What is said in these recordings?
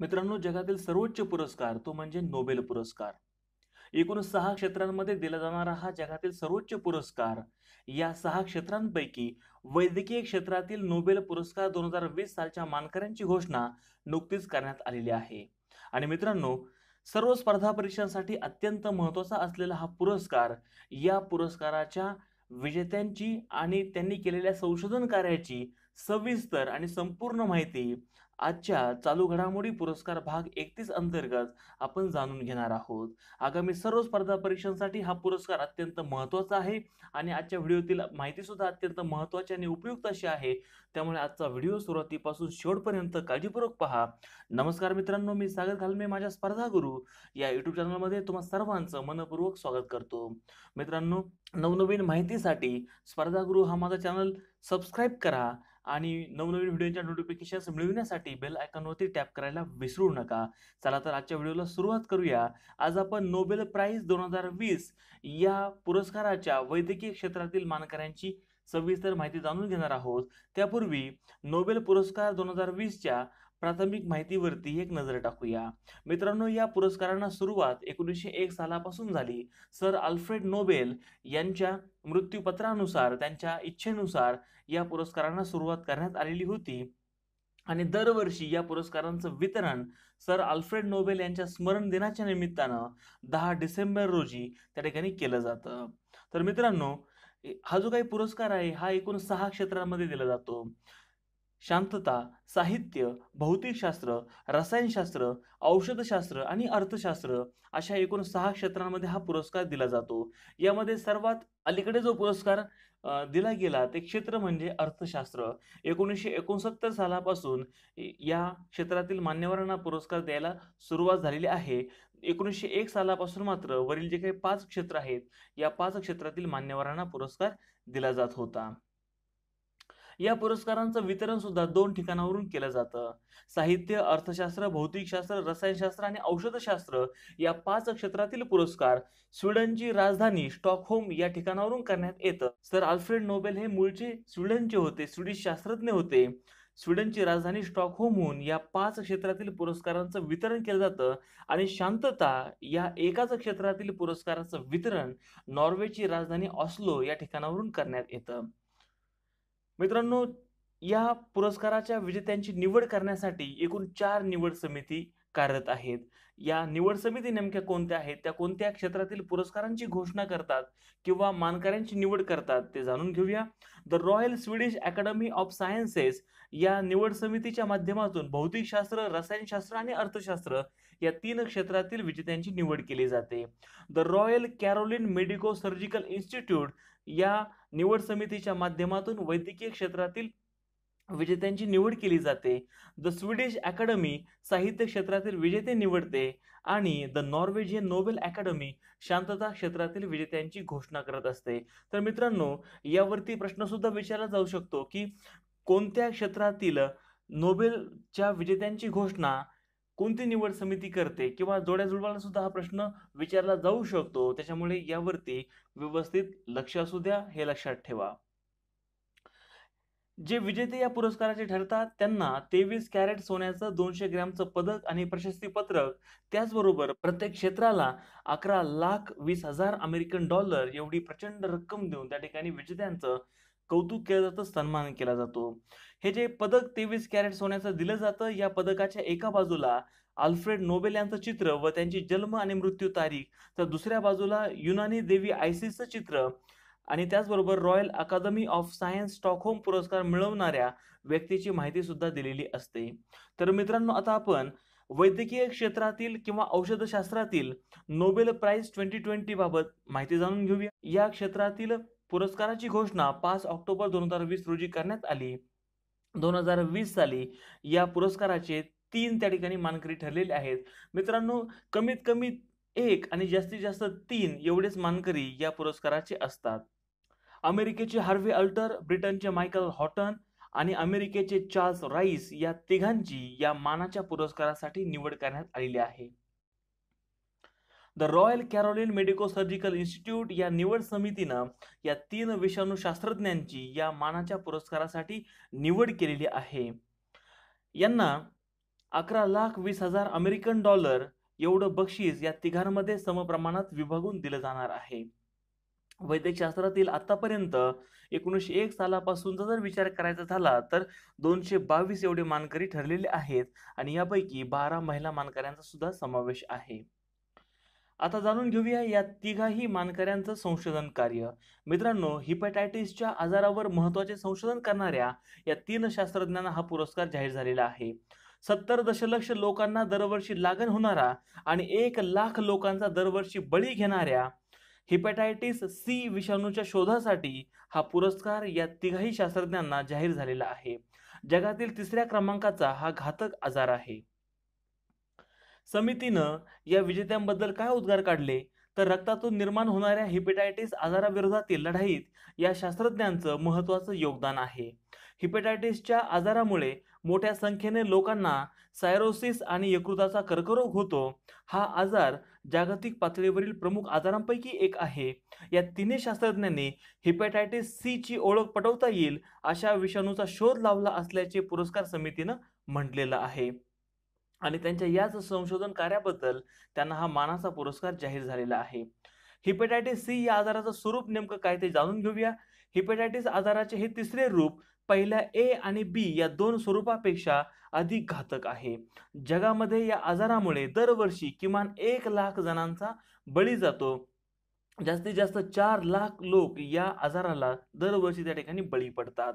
मित्रांनो जगातील सर्वोच्च पुरस्कार तो म्हणजे नोबेल पुरस्कार एकूण सहा क्षेत्रांमध्ये दिला जाणारा हा जगातील सर्वोच्च पुरस्कार या सहा क्षेत्रांपैकी वैद्यकीय क्षेत्रातील नोबेल पुरस्कार दोन हजार वीस सालच्या मानकऱ्यांची घोषणा नुकतीच करण्यात आलेली आहे आणि मित्रांनो सर्व स्पर्धा परीक्षांसाठी अत्यंत महत्वाचा असलेला हा पुरस्कार या पुरस्काराच्या विजेत्यांची आणि त्यांनी केलेल्या संशोधन कार्याची सविस्तर आणि संपूर्ण माहिती आजच्या चालू घडामोडी पुरस्कार भाग एकतीस अंतर्गत आपण जाणून घेणार आहोत आगामी सर्व स्पर्धा परीक्षांसाठी हा पुरस्कार अत्यंत महत्त्वाचा आहे आणि आजच्या व्हिडिओतील माहिती सुद्धा अत्यंत महत्त्वाची आणि उपयुक्त अशी आहे त्यामुळे आजचा व्हिडिओ सुरुवातीपासून शेवटपर्यंत काळजीपूर्वक पहा नमस्कार मित्रांनो मी सागर घालमे माझ्या स्पर्धा गुरु या युट्यूब चॅनलमध्ये तुम्हा सर्वांचं मनपूर्वक स्वागत करतो मित्रांनो नवनवीन माहितीसाठी स्पर्धा गुरु हा माझा चॅनल सबस्क्राईब करा आणि नवनवीन व्हिडिओच्या नोटिफिकेशन्स मिळविण्यासाठी बेल आयकॉनवरती टॅप करायला विसरू नका चला तर आजच्या व्हिडिओला सुरुवात करूया आज आपण नोबेल प्राईज दोन हजार वीस या पुरस्काराच्या वैद्यकीय क्षेत्रातील मानकऱ्यांची सविस्तर माहिती जाणून घेणार आहोत त्यापूर्वी नोबेल पुरस्कार दोन हजार वीसच्या प्राथमिक माहितीवरती एक नजर टाकूया मित्रांनो या पुरस्कारांना सुरुवात एकोणीसशे एक सालापासून झाली सर आल्फ्रेड नोबेल यांच्या मृत्यूपत्रानुसार त्यांच्या इच्छेनुसार या पुरस्कारांना सुरुवात करण्यात आलेली होती आणि दरवर्षी या पुरस्कारांचं वितरण सर आल्फ्रेड नोबेल यांच्या स्मरण दिनाच्या निमित्तानं दहा डिसेंबर रोजी त्या ठिकाणी केलं जातं तर मित्रांनो हा जो काही पुरस्कार आहे हा एकूण सहा क्षेत्रांमध्ये दिला जातो शांतता साहित्य भौतिकशास्त्र रसायनशास्त्र औषधशास्त्र आणि अर्थशास्त्र अशा एकूण सहा क्षेत्रांमध्ये हा पुरस्कार दिला जातो यामध्ये सर्वात अलीकडे जो पुरस्कार दिला गेला ते क्षेत्र म्हणजे अर्थशास्त्र एकोणीसशे एकोणसत्तर सालापासून या क्षेत्रातील मान्यवरांना पुरस्कार द्यायला सुरुवात झालेली आहे एकोणीसशे एक सालापासून मात्र वरील जे काही पाच क्षेत्र आहेत या पाच क्षेत्रातील मान्यवरांना पुरस्कार दिला जात होता या पुरस्कारांचं वितरण सुद्धा दोन ठिकाणावरून केलं जातं साहित्य अर्थशास्त्र भौतिकशास्त्र रसायनशास्त्र आणि औषधशास्त्र या पाच क्षेत्रातील पुरस्कार स्वीडनची राजधानी स्टॉकहोम या ठिकाणावरून करण्यात येतं सर आल्फ्रेड नोबेल हे मूळचे स्वीडनचे होते स्वीडिश शास्त्रज्ञ होते स्वीडनची राजधानी स्टॉकहोमहून या पाच क्षेत्रातील पुरस्कारांचं वितरण केलं जातं आणि शांतता या एकाच क्षेत्रातील पुरस्काराचं वितरण नॉर्वेची राजधानी ऑस्लो या ठिकाणावरून करण्यात येतं मित्रांनो या पुरस्काराच्या विजेत्यांची निवड करण्यासाठी एकूण चार निवड समिती कार्यरत आहेत या निवड समिती नेमक्या कोणत्या आहेत त्या कोणत्या क्षेत्रातील पुरस्कारांची घोषणा करतात किंवा मानकऱ्यांची निवड करतात ते जाणून घेऊया the royal Swedish academy of sciences या निवड समितीच्या माध्यमातून भौतिकशास्त्र रसायनशास्त्र आणि अर्थशास्त्र या तीन क्षेत्रातील विजेत्यांची निवड केली जाते the royal Caroline medico surgical institute या निवड समितीच्या माध्यमातून वैद्यकीय क्षेत्रातील विजेत्यांची निवड केली जाते द स्वीडिश अकॅडमी साहित्य क्षेत्रातील विजेते निवडते आणि द नॉर्वेजियन नोबेल अकॅडमी शांतता क्षेत्रातील विजेत्यांची घोषणा करत असते तर मित्रांनो यावरती प्रश्नसुद्धा विचारला जाऊ शकतो की कोणत्या क्षेत्रातील नोबेलच्या विजेत्यांची घोषणा कोणती निवड समिती करते किंवा जोड्या जुळवाला सुद्धा हा प्रश्न विचारला जाऊ शकतो त्याच्यामुळे यावरती व्यवस्थित लक्ष असू द्या हे लक्षात ठेवा जे विजेते या पुरस्काराचे ठरतात त्यांना तेवीस कॅरेट सोन्याचं दोनशे ग्रॅमचं पदक आणि प्रशस्ती पत्रक त्याचबरोबर प्रत्येक क्षेत्राला अकरा लाख वीस हजार अमेरिकन डॉलर एवढी प्रचंड रक्कम देऊन त्या ठिकाणी विजेत्यांचं कौतुक केलं जातं सन्मान केला जातो हे जे पदक तेवीस कॅरेट सोन्याचं दिलं जातं या पदकाच्या एका बाजूला आल्फ्रेड नोबेल यांचं चित्र व त्यांची जन्म आणि मृत्यू तारीख तर दुसऱ्या बाजूला युनानी देवी आयसीसचं चित्र आणि त्याचबरोबर royal academy of science Stockholm पुरस्कार मिळवणाऱ्या व्यक्तीची माहिती सुद्धा दिलेली असते तर मित्रांनो आता आपण वैद्यकीय क्षेत्रातील किंवा औषधशास्त्रातील नोबेल प्राइज ट्वेंटी ट्वेंटी बाबत माहिती जाणून घेऊया या क्षेत्रातील पुरस्काराची घोषणा पाच ऑक्टोबर दोन हजार वीस रोजी करण्यात आली दोन हजार वीस साली या पुरस्काराचे तीन त्या ठिकाणी मानकरी ठरलेले आहेत मित्रांनो कमीत कमी एक आणि जास्तीत जास्त तीन एवढेच मानकरी या पुरस्काराचे असतात अमेरिकेचे हार्वे अल्टर ब्रिटनचे मायकल हॉटन आणि अमेरिकेचे चार्ल्स राईस या तिघांची या मानाच्या पुरस्कारासाठी निवड करण्यात आलेली आहे the royal Caroline medico surgical institute या निवड समितीनं या तीन विषाणू शास्त्रज्ञांची या मानाच्या पुरस्कारासाठी निवड केलेली आहे यांना अकरा लाख वीस हजार अमेरिकन डॉलर एवढं बक्षीस या तिघांमध्ये समप्रमाणात विभागून दिलं जाणार आहे वैद्यकशास्त्रातील आतापर्यंत एकोणीसशे एक सालापासूनचा जर विचार करायचा झाला तर दोनशे बावीस एवढे मानकरी ठरलेले आहेत आणि यापैकी बारा महिला मानकऱ्यांचा सुद्धा समावेश आहे आता जाणून घेऊया या तिघाही मानकऱ्यांचं संशोधन कार्य मित्रांनो हिपॅटायटिसच्या आजारावर महत्त्वाचे संशोधन करणाऱ्या या तीन शास्त्रज्ञांना हा पुरस्कार जाहीर झालेला आहे सत्तर दशलक्ष लोकांना दरवर्षी लागण होणारा आणि एक लाख लोकांचा दरवर्षी बळी घेणाऱ्या हिपॅटायटिस सी विषाणूच्या शोधासाठी हा पुरस्कार या तिघाही शास्त्रज्ञांना जाहीर झालेला आहे जगातील तिसऱ्या क्रमांकाचा हा घातक आजार आहे समितीनं या विजेत्यांबद्दल काय उद्गार काढले तर रक्तातून निर्माण होणाऱ्या हिपेटायटिस आजाराविरोधातील लढाईत या शास्त्रज्ञांचं महत्त्वाचं योगदान आहे हिपेटायटिसच्या आजारामुळे मोठ्या संख्येने लोकांना सायरोसिस आणि यकृताचा कर्करोग होतो हा आजार जागतिक पातळीवरील प्रमुख आजारांपैकी एक आहे या तिन्ही शास्त्रज्ञांनी हिपेटायटिस सीची ओळख पटवता येईल अशा विषाणूचा शोध लावला असल्याचे पुरस्कार समितीनं म्हटलेलं आहे आणि त्यांच्या याच संशोधन कार्याबद्दल त्यांना हा मानाचा पुरस्कार जाहीर झालेला आहे हिपेटायटिस सी या आजाराचं स्वरूप नेमकं काय ते जाणून घेऊया हिपेटायटिस आजाराचे हे तिसरे रूप पहिल्या ए आणि बी या दोन स्वरूपापेक्षा अधिक घातक आहे जगामध्ये या आजारामुळे दरवर्षी किमान एक लाख जणांचा बळी जातो जास्तीत जास्त चार लाख लोक या आजाराला दरवर्षी त्या ठिकाणी बळी पडतात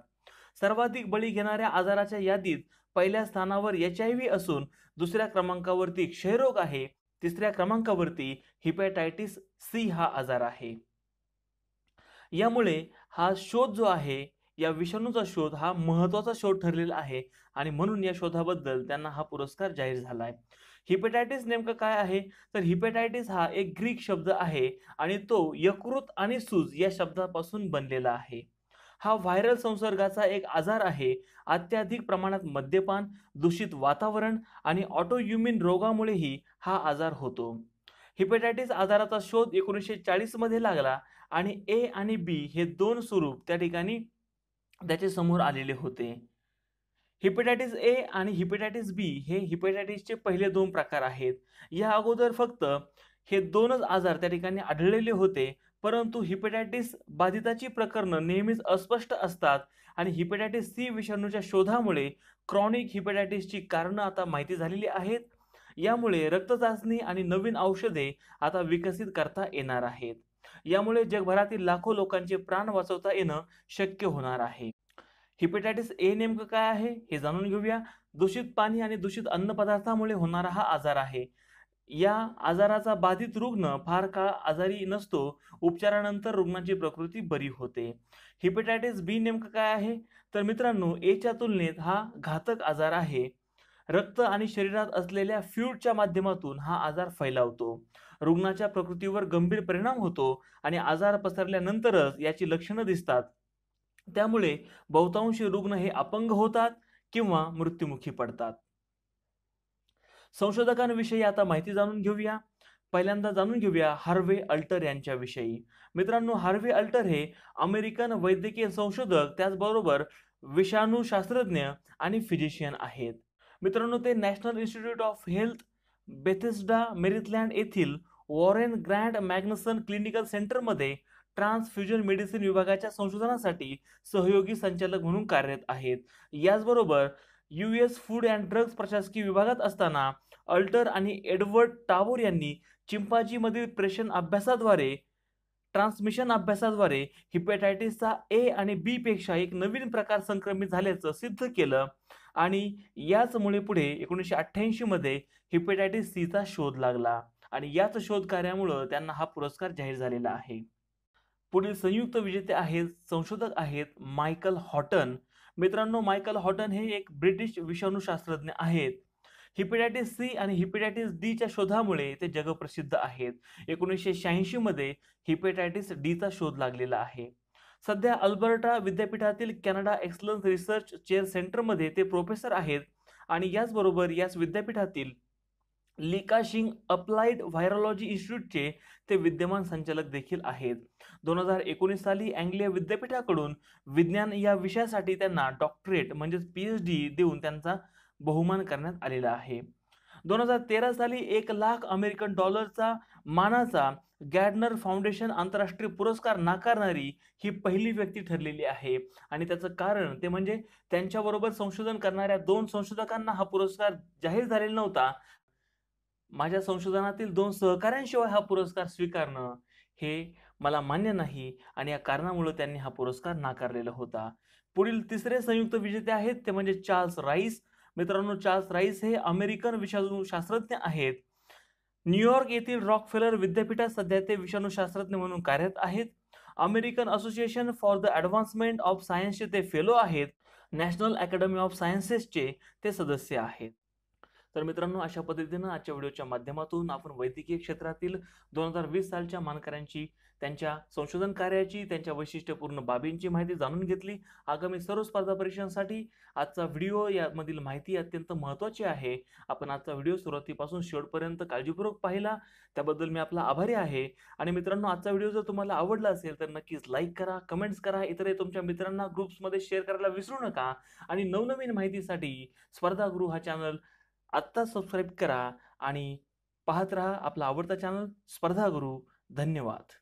सर्वाधिक बळी घेणाऱ्या आजाराच्या यादीत पहिल्या स्थानावर एच आय व्ही असून दुसऱ्या क्रमांकावरती क्षयरोग आहे तिसऱ्या क्रमांकावरती हिपॅटायटिस सी हा आजार आहे यामुळे हा शोध जो आहे या विषाणूचा शोध हा महत्वाचा शोध ठरलेला आहे आणि म्हणून या शोधाबद्दल त्यांना हा पुरस्कार जाहीर झाला आहे हिपेटायटिस नेमकं काय आहे तर हिपॅटायटिस हा एक ग्रीक शब्द आहे आणि तो यकृत आणि सूज या शब्दापासून बनलेला आहे हा व्हायरल संसर्गाचा एक आजार आहे अत्याधिक प्रमाणात मद्यपान दूषित वातावरण आणि ऑटोयुमिन रोगामुळेही हा आजार होतो हिपेटायटिस आजाराचा शोध एकोणीसशे चाळीसमध्ये लागला आणि ए आणि बी हे दोन स्वरूप त्या ठिकाणी त्याच्या समोर आलेले होते हिपेटायटिस ए आणि हिपेटायटिस बी हे हिपेटायटिसचे पहिले दोन प्रकार आहेत या अगोदर फक्त हे दोनच आजार त्या ठिकाणी आढळलेले होते परंतु हिपेटायटिस बाधिताची प्रकरणं नेहमीच अस्पष्ट असतात आणि हिपेटायटिस सी विषाणूच्या शोधामुळे क्रॉनिक हिपेटायटिसची कारणं आता माहिती झालेली आहेत यामुळे रक्त चाचणी आणि नवीन औषधे आता विकसित करता येणार आहेत यामुळे जगभरातील लाखो लोकांचे प्राण वाचवता येणं शक्य होणार आहे हिपेटायटिस ए नेमकं काय आहे हे जाणून घेऊया दूषित पाणी आणि दूषित अन्न पदार्थामुळे होणारा हा आजार आहे या आजाराचा बाधित रुग्ण फार काळ आजारी नसतो उपचारानंतर रुग्णाची प्रकृती बरी होते हिपेटायटिस बी नेमकं काय आहे तर मित्रांनो एच्या तुलनेत हा घातक आजार आहे रक्त आणि शरीरात असलेल्या फ्यूडच्या माध्यमातून हा आजार फैलावतो रुग्णाच्या प्रकृतीवर गंभीर परिणाम होतो आणि आजार पसरल्यानंतरच याची लक्षणं दिसतात त्यामुळे बहुतांशी रुग्ण हे अपंग होतात किंवा मृत्युमुखी पडतात संशोधकांविषयी आता माहिती जाणून घेऊया पहिल्यांदा जाणून घेऊया हार्वे अल्टर यांच्याविषयी मित्रांनो हार्वे अल्टर हे अमेरिकन वैद्यकीय संशोधक त्याचबरोबर विषाणूशास्त्रज्ञ आणि फिजिशियन आहेत मित्रांनो ते national institute of health Bethesda Maryland येथील वॉरेन ग्रँड मॅग्नसन क्लिनिकल सेंटरमध्ये ट्रान्सफ्युजन मेडिसिन विभागाच्या संशोधनासाठी सहयोगी संचालक म्हणून कार्यरत आहेत याचबरोबर U S food and drugs प्रशासकीय विभागात असताना अल्टर आणि एडवर्ड टावर यांनी चिंपाजीमधील प्रेशन अभ्यासाद्वारे ट्रान्समिशन अभ्यासाद्वारे हिपेटायटिसचा ए आणि बी पेक्षा एक नवीन प्रकार संक्रमित झाल्याचं सिद्ध केलं आणि याचमुळे पुढे एकोणीसशे अठ्ठ्याऐंशीमध्ये हिपॅटायटिस सीचा शोध लागला आणि याच शोध कार्यामुळं त्यांना हा पुरस्कार जाहीर झालेला आहे पुढील संयुक्त विजेते आहेत संशोधक आहेत मायकल हॉटन मित्रांनो मायकल हॉटन हे एक ब्रिटिश विषाणूशास्त्रज्ञ आहेत हिपेटायटिस सी आणि हिपेटायटिस डीच्या शोधामुळे ते जगप्रसिद्ध आहेत एकोणीसशे शहाऐंशी मध्ये हिपेटायटिस डीचा शोध लागलेला आहे सध्या अल्बर्टा विद्यापीठातील कॅनडा एक्सलन्स रिसर्च चेअर सेंटरमध्ये ते प्रोफेसर आहेत आणि याचबरोबर याच विद्यापीठातील शिंग अप्लाइड व्हायरोलॉजी इन्स्टिट्यूटचे ते विद्यमान संचालक देखील आहेत दोन हजार एकोणीस साली अँग्लिया विद्यापीठाकडून विज्ञान या विषयासाठी त्यांना डॉक्टरेट म्हणजेच पी एच डी देऊन त्यांचा बहुमान करण्यात आलेला आहे दोन हजार तेरा साली एक लाख अमेरिकन डॉलरचा मानाचा गॅडनर फाउंडेशन आंतरराष्ट्रीय पुरस्कार नाकारणारी ही पहिली व्यक्ती ठरलेली आहे आणि त्याचं कारण ते म्हणजे त्यांच्याबरोबर संशोधन करणाऱ्या दोन संशोधकांना हा पुरस्कार जाहीर झालेला नव्हता माझ्या संशोधनातील दोन सहकाऱ्यांशिवाय हा पुरस्कार स्वीकारणं हे मला मान्य नाही आणि या कारणामुळे त्यांनी हा पुरस्कार नाकारलेला होता पुढील तिसरे संयुक्त विजेते आहेत ते म्हणजे चार्ल्स राईस मित्रांनो चार्ल्स राईस हे अमेरिकन विषाणू शास्त्रज्ञ आहेत न्यूयॉर्क येथील रॉकफेलर विद्यापीठात सध्या ते विषाणू शास्त्रज्ञ म्हणून कार्यरत आहेत American association for the advancement of सायन्सचे ते फेलो आहेत नॅशनल अकॅडमी ऑफ सायन्सेसचे ते सदस्य आहेत तर मित्रांनो अशा पद्धतीनं आजच्या व्हिडिओच्या माध्यमातून आपण वैद्यकीय क्षेत्रातील दोन हजार वीस सालच्या मानकऱ्यांची त्यांच्या संशोधन कार्याची त्यांच्या वैशिष्ट्यपूर्ण बाबींची माहिती जाणून घेतली आगामी सर्व स्पर्धा परीक्षांसाठी आजचा व्हिडिओ यामधील माहिती अत्यंत महत्त्वाची आहे आपण आजचा व्हिडिओ सुरुवातीपासून शेवटपर्यंत काळजीपूर्वक पाहिला त्याबद्दल मी आपला आभारी आहे आणि मित्रांनो आजचा व्हिडिओ जर तुम्हाला आवडला असेल तर नक्कीच लाईक करा कमेंट्स करा इतरही तुमच्या मित्रांना ग्रुप्समध्ये शेअर करायला विसरू नका आणि नवनवीन माहितीसाठी स्पर्धागृह हा चॅनल आत्ता सबस्क्राईब करा आणि पाहत रहा आपला आवडता चॅनल स्पर्धा गुरु धन्यवाद